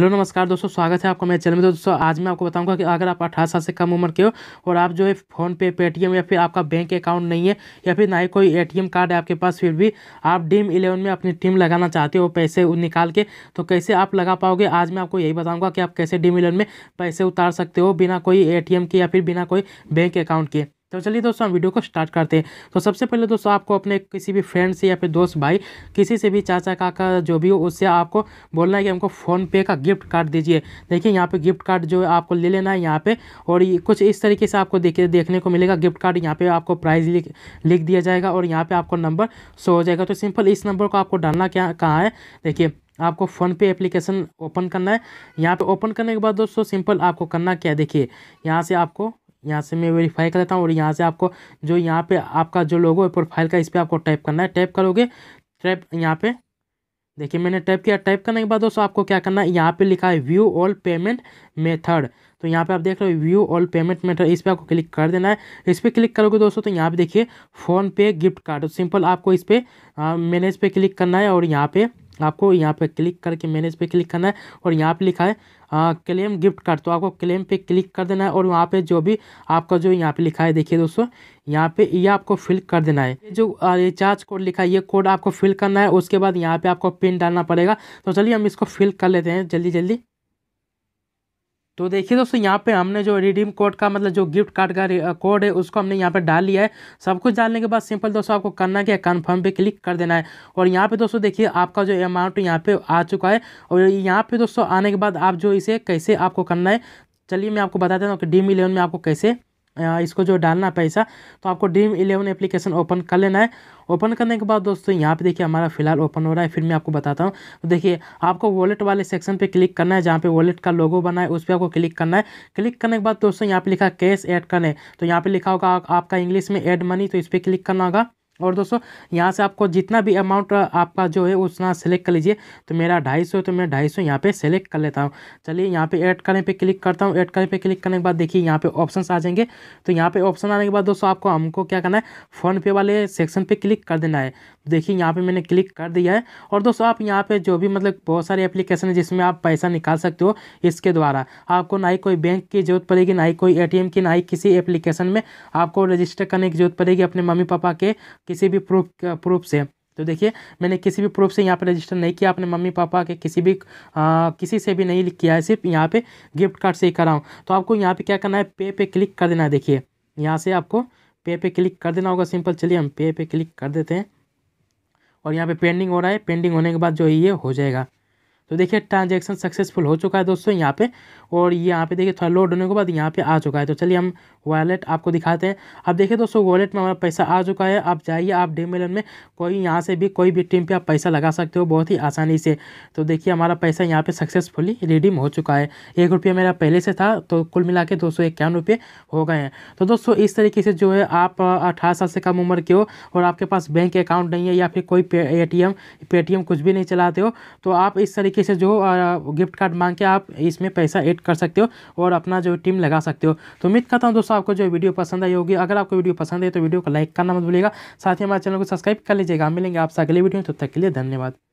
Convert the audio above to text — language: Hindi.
हेलो नमस्कार दोस्तों स्वागत है आपका मेरे चैनल में तो दोस्तों आज मैं आपको बताऊंगा कि अगर आप अठारह साल से कम उम्र के हो और आप जो है फ़ोन पे पेटीएम या फिर आपका बैंक अकाउंट नहीं है या फिर ना ही कोई एटीएम कार्ड है आपके पास फिर भी आप डीम इलेवन में अपनी टीम लगाना चाहते हो पैसे निकाल के तो कैसे आप लगा पाओगे आज मैं आपको यही बताऊँगा कि आप कैसे डीम इलेवन में पैसे उतार सकते हो बिना कोई ए के या फिर बिना कोई बैंक अकाउंट के तो चलिए दोस्तों हम वीडियो को स्टार्ट करते हैं तो सबसे पहले दोस्तों आपको अपने किसी भी फ्रेंड से या फिर दोस्त भाई किसी से भी चाचा काका जो भी हो उससे आपको बोलना है कि हमको फ़ोनपे का गिफ्ट कार्ड दीजिए देखिए यहाँ पे गिफ्ट कार्ड जो है आपको ले लेना है यहाँ पे और कुछ इस तरीके से आपको देखे देखने को मिलेगा गिफ्ट कार्ड यहाँ पर आपको प्राइज़ लिख लिख दिया जाएगा और यहाँ पर आपको नंबर शो हो जाएगा तो सिंपल इस नंबर को आपको डालना क्या कहाँ है देखिए आपको फ़ोन पे एप्लीकेशन ओपन करना है यहाँ पे ओपन करने के बाद दोस्तों सिंपल आपको करना क्या है देखिए यहाँ से आपको यहाँ से मैं वेरीफाई कर लेता हूँ और यहाँ से आपको जो यहाँ पे आपका जो लोगो है प्रोफाइल का इस पर आपको टाइप करना है टाइप करोगे टाइप यहाँ पे देखिए मैंने टाइप किया टाइप करने के बाद दोस्तों आपको क्या करना है यहाँ पे लिखा है व्यू ऑल पेमेंट मेथड तो यहाँ पे आप देख रहे हो व्यू ऑल पेमेंट मेथड इस पर आपको क्लिक कर देना है इस पर क्लिक करोगे दोस्तों तो यहाँ पे देखिए फ़ोनपे गिफ्ट कार्ड सिंपल आपको इस पर मैनेज पे क्लिक करना है और यहाँ पर आपको यहाँ पे क्लिक करके मैनेज पे क्लिक करना है और यहाँ पे लिखा है आ, क्लेम गिफ्ट कार्ड तो आपको क्लेम पे क्लिक कर देना है और वहाँ पे जो भी आपका जो यहाँ पे लिखा है देखिए दोस्तों यहाँ पे ये यह आपको फिल कर देना है जो रिचार्ज कोड लिखा है ये कोड आपको फिल करना है उसके बाद यहाँ पे आपको पिन डालना पड़ेगा तो चलिए हम इसको फिल कर लेते हैं जल्दी जल्दी तो देखिए दोस्तों यहाँ पे हमने जो रिडीम कोड का मतलब जो गिफ्ट कार्ड का कोड uh, है उसको हमने यहाँ पे डाल लिया है सब कुछ डालने के बाद सिंपल दोस्तों आपको करना क्या कन्फर्म पे क्लिक कर देना है और यहाँ पे दोस्तों देखिए आपका जो अमाउंट यहाँ पे आ चुका है और यहाँ पे दोस्तों आने के बाद आप जो इसे कैसे आपको करना है चलिए मैं आपको बता देता हूँ कि डी मिलियन में आपको कैसे इसको जो डालना है पैसा तो आपको ड्रीम इलेवन एप्लीकेशन ओपन कर लेना है ओपन करने के बाद दोस्तों यहाँ पे देखिए हमारा फिलहाल ओपन हो रहा है फिर मैं आपको बताता हूँ तो देखिए आपको वॉलेट वाले सेक्शन पे क्लिक करना है जहाँ पे वॉलेट का लोगो बना है उस पर आपको क्लिक करना है क्लिक करने के बाद दोस्तों यहाँ पे लिखा कैश ऐड करने तो यहाँ पे लिखा होगा आपका इंग्लिश में एड मनी तो इस पर क्लिक करना होगा और दोस्तों यहाँ से आपको जितना भी अमाउंट आपका जो है उतना सेलेक्ट कर लीजिए तो मेरा ढाई सौ तो मैं ढाई सौ यहाँ पर सेलेक्ट कर लेता हूँ चलिए यहाँ पे ऐड करने पे क्लिक करता हूँ ऐड करने पे क्लिक करने के बाद देखिए यहाँ पे ऑप्शंस आ जाएंगे तो यहाँ पे ऑप्शन आने के बाद दोस्तों आपको हमको क्या करना है फ़ोनपे वाले सेक्शन पर क्लिक कर देना है देखिए यहाँ पर मैंने क्लिक कर दिया है और दोस्तों आप यहाँ पर जो भी मतलब बहुत सारे एप्लीकेशन है जिसमें आप पैसा निकाल सकते हो इसके द्वारा आपको ना ही कोई बैंक की जरूरत पड़ेगी ना ही कोई ए की ना ही किसी एप्लीकेशन में आपको रजिस्टर करने की जरूरत पड़ेगी अपने मम्मी पापा के किसी भी प्रूफ प्रूफ से तो देखिए मैंने किसी भी प्रूफ से यहाँ पर रजिस्टर नहीं किया अपने मम्मी पापा के किसी भी आ, किसी से भी नहीं किया है सिर्फ यहाँ पे गिफ्ट कार्ड से ही कराऊँ तो आपको यहाँ पे क्या करना है पे पे क्लिक कर देना है देखिए यहाँ से आपको पे पे क्लिक कर देना होगा सिंपल चलिए हम पे पे क्लिक कर देते हैं और यहाँ पे पेंडिंग हो रहा है पेंडिंग होने के बाद जो ये हो जाएगा तो देखिए ट्रांजेक्शन सक्सेसफुल हो चुका है दोस्तों यहाँ पे और ये यहाँ पे देखिए थोड़ा लोड होने के बाद यहाँ पे आ चुका है तो चलिए हम वॉलेट आपको दिखाते हैं अब देखिए दोस्तों वॉलेट में हमारा पैसा आ चुका है आप जाइए आप डीमेलन में कोई यहाँ से भी कोई भी टीम पर आप पैसा लगा सकते हो बहुत ही आसानी से तो देखिए हमारा पैसा यहाँ पर सक्सेसफुली रिडीम हो चुका है एक रुपया मेरा पहले से था तो कुल मिला के दो हो गए हैं तो दोस्तों इस तरीके से जो है आप अठारह साल से कम उम्र के हो और आपके पास बैंक अकाउंट नहीं है या फिर कोई ए टी एम कुछ भी नहीं चलाते हो तो आप इस तरीके तरीके से जो गिफ्ट कार्ड मांग के आप इसमें पैसा ऐड कर सकते हो और अपना जो टीम लगा सकते हो तो उम्मीद करता हूँ दोस्तों आपको जो वीडियो पसंद आई होगी अगर आपको वीडियो पसंद है तो वीडियो को लाइक करना मत भूलिएगा साथ ही हमारे चैनल को सब्सक्राइब कर लीजिएगा मिलेंगे आपसे अगले वीडियो में तब तक के लिए धन्यवाद